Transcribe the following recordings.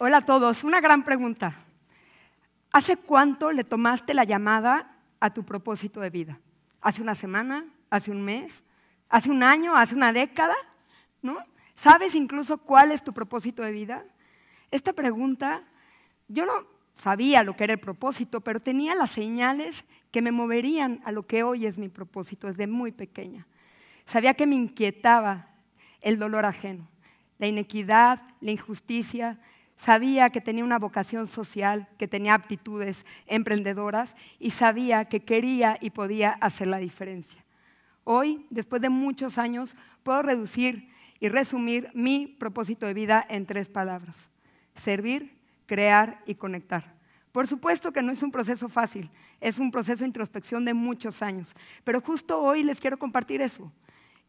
Hola a todos. Una gran pregunta. ¿Hace cuánto le tomaste la llamada a tu propósito de vida? ¿Hace una semana? ¿Hace un mes? ¿Hace un año? ¿Hace una década? ¿No? ¿Sabes incluso cuál es tu propósito de vida? Esta pregunta, yo no sabía lo que era el propósito, pero tenía las señales que me moverían a lo que hoy es mi propósito desde muy pequeña. Sabía que me inquietaba el dolor ajeno, la inequidad, la injusticia, Sabía que tenía una vocación social, que tenía aptitudes emprendedoras y sabía que quería y podía hacer la diferencia. Hoy, después de muchos años, puedo reducir y resumir mi propósito de vida en tres palabras. Servir, crear y conectar. Por supuesto que no es un proceso fácil, es un proceso de introspección de muchos años, pero justo hoy les quiero compartir eso.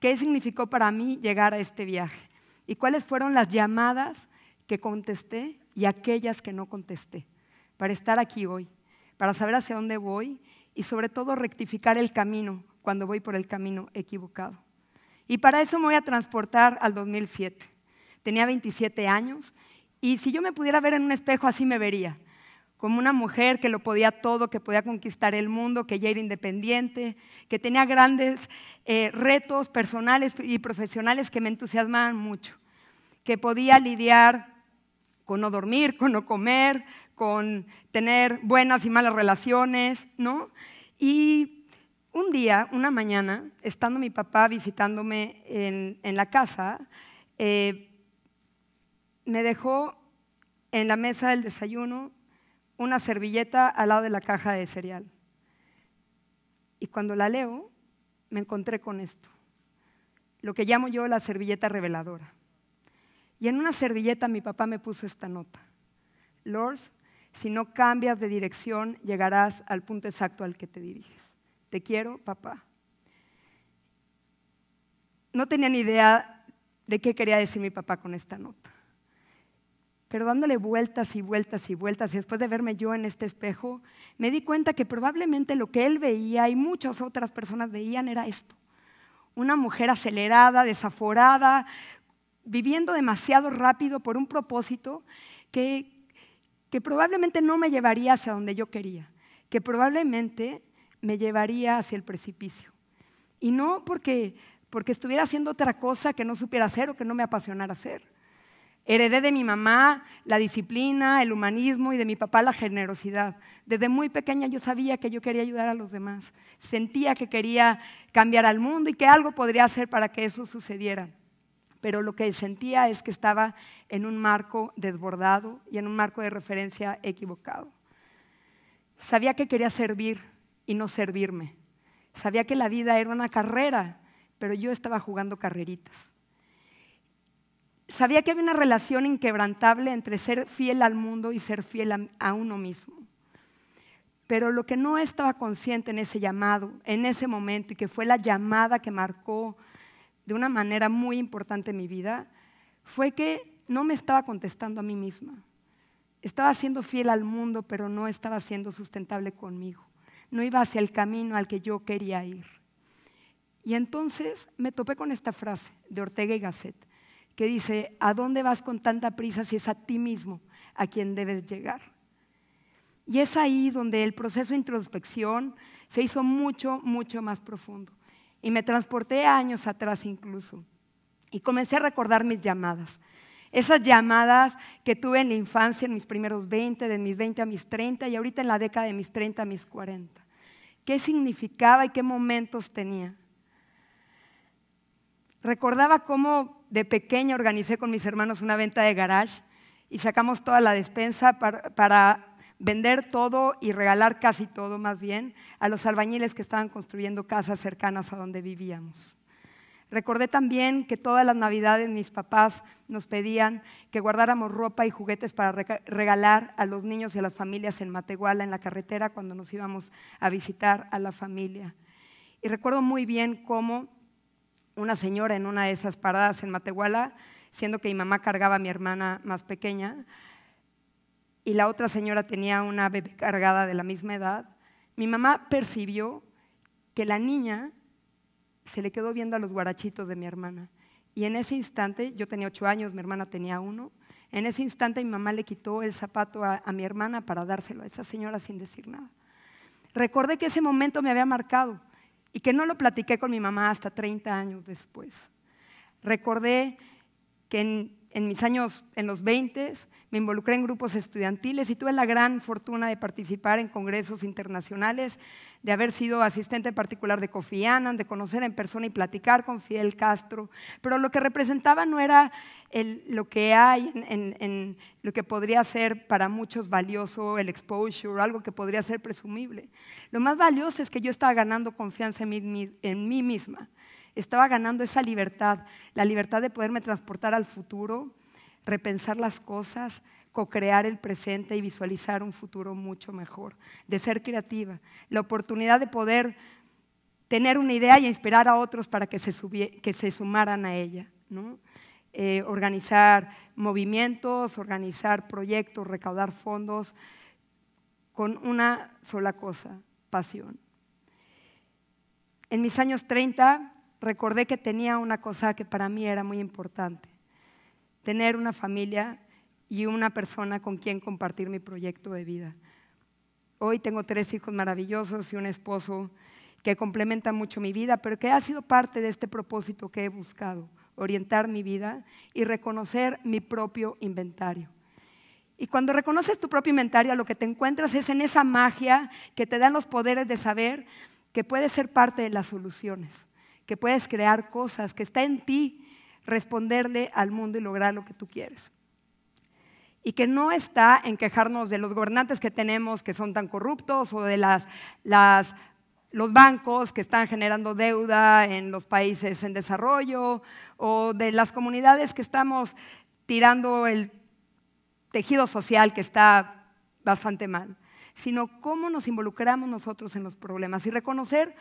¿Qué significó para mí llegar a este viaje? ¿Y cuáles fueron las llamadas que contesté y aquellas que no contesté, para estar aquí hoy, para saber hacia dónde voy y sobre todo rectificar el camino cuando voy por el camino equivocado. Y para eso me voy a transportar al 2007. Tenía 27 años y si yo me pudiera ver en un espejo así me vería, como una mujer que lo podía todo, que podía conquistar el mundo, que ya era independiente, que tenía grandes eh, retos personales y profesionales que me entusiasmaban mucho, que podía lidiar con no dormir, con no comer, con tener buenas y malas relaciones, ¿no? Y un día, una mañana, estando mi papá visitándome en, la casa, eh, me dejó en la mesa del desayuno una servilleta al lado de la caja de cereal. Y cuando la leo, me encontré con esto, lo que llamo yo la servilleta reveladora. Y en una servilleta mi papá me puso esta nota. Lors, si no cambias de dirección, llegarás al punto exacto al que te diriges. Te quiero, papá. No tenía ni idea de qué quería decir mi papá con esta nota. Pero dándole vueltas y vueltas y vueltas, y después de verme yo en este espejo, me di cuenta que probablemente lo que él veía y muchas otras personas veían era esto. Una mujer acelerada, desaforada, viviendo demasiado rápido por un propósito que, probablemente no me llevaría hacia donde yo quería, que probablemente me llevaría hacia el precipicio. Y no porque, porque estuviera haciendo otra cosa que no supiera hacer o que no me apasionara hacer. Heredé de mi mamá la disciplina, el humanismo y de mi papá la generosidad. Desde muy pequeña yo sabía que yo quería ayudar a los demás, sentía que quería cambiar al mundo y que algo podría hacer para que eso sucediera pero lo que sentía es que estaba en un marco desbordado y en un marco de referencia equivocado. Sabía que quería servir y no servirme. Sabía que la vida era una carrera, pero yo estaba jugando carreritas. Sabía que había una relación inquebrantable entre ser fiel al mundo y ser fiel a, uno mismo. Pero lo que no estaba consciente en ese llamado, en ese momento, y que fue la llamada que marcó de una manera muy importante en mi vida fue que no me estaba contestando a mí misma. Estaba siendo fiel al mundo, pero no estaba siendo sustentable conmigo. No iba hacia el camino al que yo quería ir. Y entonces me topé con esta frase de Ortega y Gasset, que dice, ¿a dónde vas con tanta prisa si es a ti mismo a quien debes llegar? Y es ahí donde el proceso de introspección se hizo mucho, mucho más profundo y me transporté años atrás incluso. Y comencé a recordar mis llamadas. Esas llamadas que tuve en la infancia, en mis primeros 20, de mis 20 a mis 30 y ahorita en la década de mis 30 a mis 40. ¿Qué significaba y qué momentos tenía? Recordaba cómo de pequeña organicé con mis hermanos una venta de garage y sacamos toda la despensa para vender todo y regalar casi todo más bien a los albañiles que estaban construyendo casas cercanas a donde vivíamos. Recordé también que todas las navidades mis papás nos pedían que guardáramos ropa y juguetes para regalar a los niños y a las familias en Matehuala, en la carretera, cuando nos íbamos a visitar a la familia. Y recuerdo muy bien cómo una señora en una de esas paradas en Matehuala, siendo que mi mamá cargaba a mi hermana más pequeña, y la otra señora tenía una bebé cargada de la misma edad, mi mamá percibió que la niña se le quedó viendo a los guarachitos de mi hermana. Y en ese instante, yo tenía ocho años, mi hermana tenía uno, en ese instante mi mamá le quitó el zapato a, a mi hermana para dárselo a esa señora sin decir nada. Recordé que ese momento me había marcado y que no lo platiqué con mi mamá hasta 30 años después. Recordé que en en mis años, en los 20, me involucré en grupos estudiantiles y tuve la gran fortuna de participar en congresos internacionales, de haber sido asistente particular de Kofi Annan, de conocer en persona y platicar con Fidel Castro. Pero lo que representaba no era lo que hay, en, lo que podría ser para muchos valioso, el exposure, algo que podría ser presumible. Lo más valioso es que yo estaba ganando confianza en mí misma. Estaba ganando esa libertad, la libertad de poderme transportar al futuro, repensar las cosas, co-crear el presente y visualizar un futuro mucho mejor, de ser creativa, la oportunidad de poder tener una idea y inspirar a otros para que se, sumaran a ella, eh, organizar movimientos, organizar proyectos, recaudar fondos, con una sola cosa, pasión. En mis años 30 recordé que tenía una cosa que para mí era muy importante, tener una familia y una persona con quien compartir mi proyecto de vida. Hoy tengo tres hijos maravillosos y un esposo que complementa mucho mi vida, pero que ha sido parte de este propósito que he buscado, orientar mi vida y reconocer mi propio inventario. Y cuando reconoces tu propio inventario, lo que te encuentras es en esa magia que te dan los poderes de saber que puedes ser parte de las soluciones que puedes crear cosas, que está en ti responderle al mundo y lograr lo que tú quieres. Y que no está en quejarnos de los gobernantes que tenemos que son tan corruptos o de las, las los bancos que están generando deuda en los países en desarrollo o de las comunidades que estamos tirando el tejido social que está bastante mal, sino cómo nos involucramos nosotros en los problemas y reconocer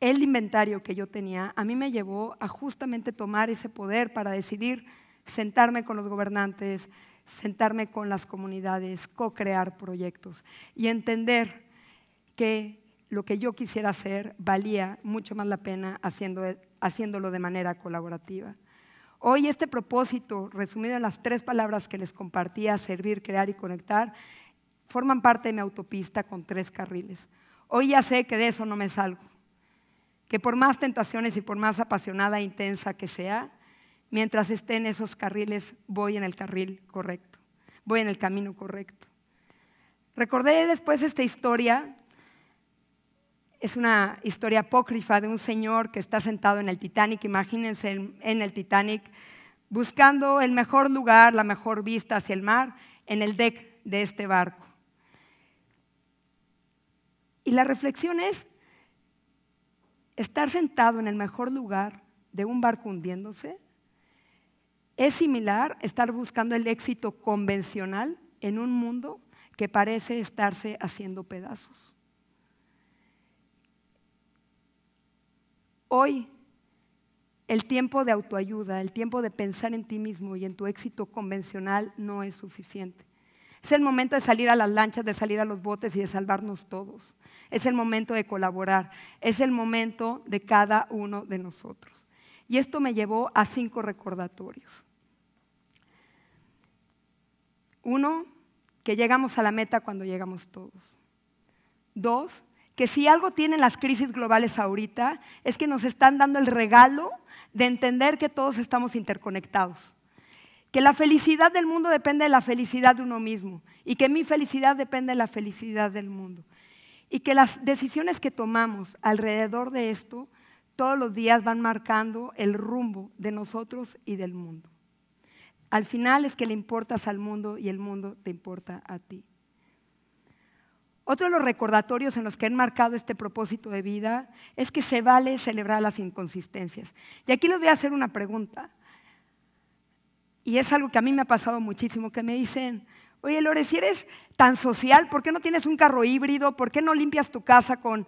el inventario que yo tenía a mí me llevó a justamente tomar ese poder para decidir sentarme con los gobernantes, sentarme con las comunidades, co-crear proyectos y entender que lo que yo quisiera hacer valía mucho más la pena haciéndolo de manera colaborativa. Hoy este propósito, resumido en las tres palabras que les compartía, servir, crear y conectar, forman parte de mi autopista con tres carriles. Hoy ya sé que de eso no me salgo que por más tentaciones y por más apasionada e intensa que sea, mientras esté en esos carriles, voy en el carril correcto, voy en el camino correcto. Recordé después esta historia, es una historia apócrifa de un señor que está sentado en el Titanic, imagínense en, el Titanic, buscando el mejor lugar, la mejor vista hacia el mar, en el deck de este barco. Y la reflexión es, estar sentado en el mejor lugar de un barco hundiéndose es similar a estar buscando el éxito convencional en un mundo que parece estarse haciendo pedazos. Hoy, el tiempo de autoayuda, el tiempo de pensar en ti mismo y en tu éxito convencional no es suficiente. Es el momento de salir a las lanchas, de salir a los botes y de salvarnos todos es el momento de colaborar, es el momento de cada uno de nosotros. Y esto me llevó a cinco recordatorios. Uno, que llegamos a la meta cuando llegamos todos. Dos, que si algo tienen las crisis globales ahorita, es que nos están dando el regalo de entender que todos estamos interconectados. Que la felicidad del mundo depende de la felicidad de uno mismo y que mi felicidad depende de la felicidad del mundo y que las decisiones que tomamos alrededor de esto todos los días van marcando el rumbo de nosotros y del mundo. Al final es que le importas al mundo y el mundo te importa a ti. Otro de los recordatorios en los que han marcado este propósito de vida es que se vale celebrar las inconsistencias. Y aquí les voy a hacer una pregunta. Y es algo que a mí me ha pasado muchísimo, que me dicen, Oye, Lore, si eres tan social, ¿por qué no tienes un carro híbrido? ¿Por qué no limpias tu casa con,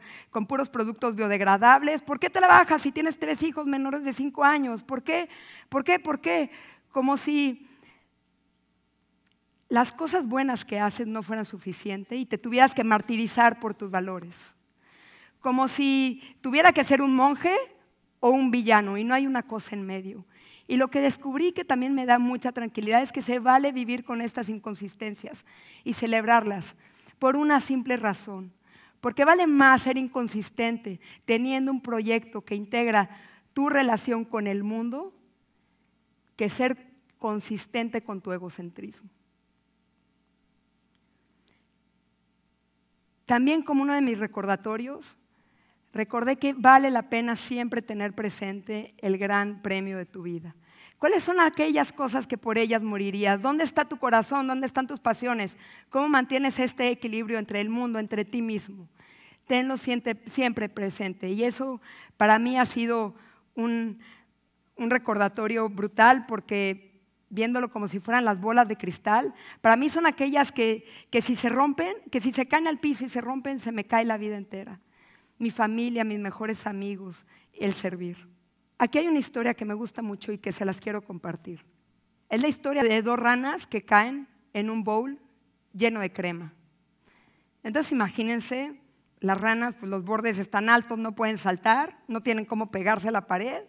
puros productos biodegradables? ¿Por qué te la si tienes tres hijos menores de cinco años? ¿Por qué? ¿Por qué? ¿Por qué? Como si las cosas buenas que haces no fueran suficientes y te tuvieras que martirizar por tus valores. Como si tuviera que ser un monje o un villano y no hay una cosa en medio. Y lo que descubrí que también me da mucha tranquilidad es que se vale vivir con estas inconsistencias y celebrarlas por una simple razón. Porque vale más ser inconsistente teniendo un proyecto que integra tu relación con el mundo que ser consistente con tu egocentrismo. También como uno de mis recordatorios, recordé que vale la pena siempre tener presente el gran premio de tu vida. ¿Cuáles son aquellas cosas que por ellas morirías? ¿Dónde está tu corazón? ¿Dónde están tus pasiones? ¿Cómo mantienes este equilibrio entre el mundo, entre ti mismo? Tenlo siempre, presente. Y eso para mí ha sido un, recordatorio brutal porque viéndolo como si fueran las bolas de cristal, para mí son aquellas que si se rompen, que si se caen al piso y se rompen, se me cae la vida entera mi familia, mis mejores amigos, el servir. Aquí hay una historia que me gusta mucho y que se las quiero compartir. Es la historia de dos ranas que caen en un bowl lleno de crema. Entonces imagínense, las ranas, pues, los bordes están altos, no pueden saltar, no tienen cómo pegarse a la pared.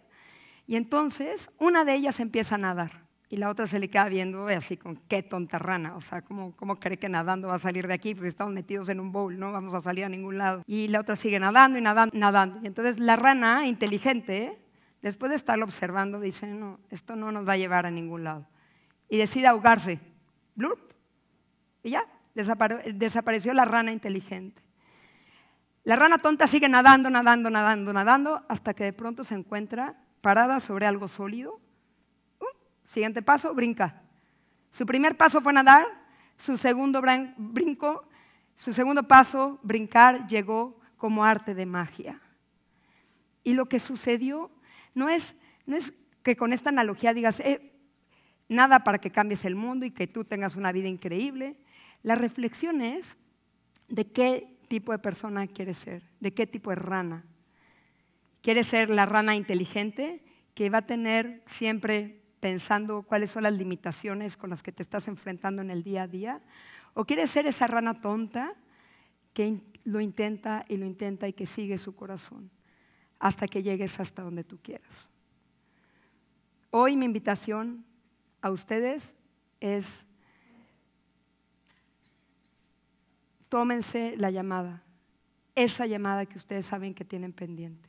Y entonces una de ellas empieza a nadar y la otra se le queda viendo así con qué tonta rana, o sea, ¿cómo, ¿cómo, cree que nadando va a salir de aquí? Pues estamos metidos en un bowl, no vamos a salir a ningún lado. Y la otra sigue nadando y nadando, nadando. Y entonces la rana inteligente, después de estarlo observando, dice, no, esto no nos va a llevar a ningún lado. Y decide ahogarse. Blurp. Y ya, desapareció la rana inteligente. La rana tonta sigue nadando, nadando, nadando, nadando, hasta que de pronto se encuentra parada sobre algo sólido Siguiente paso, brinca. Su primer paso fue nadar, su segundo brinco, su segundo paso, brincar, llegó como arte de magia. Y lo que sucedió no es, no es que con esta analogía digas, eh, nada para que cambies el mundo y que tú tengas una vida increíble. La reflexión es de qué tipo de persona quieres ser, de qué tipo de rana. ¿Quieres ser la rana inteligente que va a tener siempre pensando cuáles son las limitaciones con las que te estás enfrentando en el día a día? ¿O quieres ser esa rana tonta que lo intenta y lo intenta y que sigue su corazón hasta que llegues hasta donde tú quieras? Hoy mi invitación a ustedes es tómense la llamada, esa llamada que ustedes saben que tienen pendiente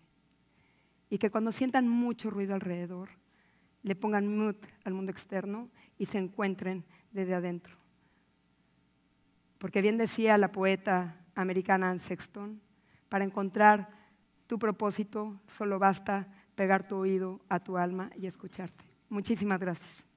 y que cuando sientan mucho ruido alrededor, le pongan mute al mundo externo y se encuentren desde adentro. Porque bien decía la poeta americana Anne Sexton, para encontrar tu propósito solo basta pegar tu oído a tu alma y escucharte. Muchísimas gracias.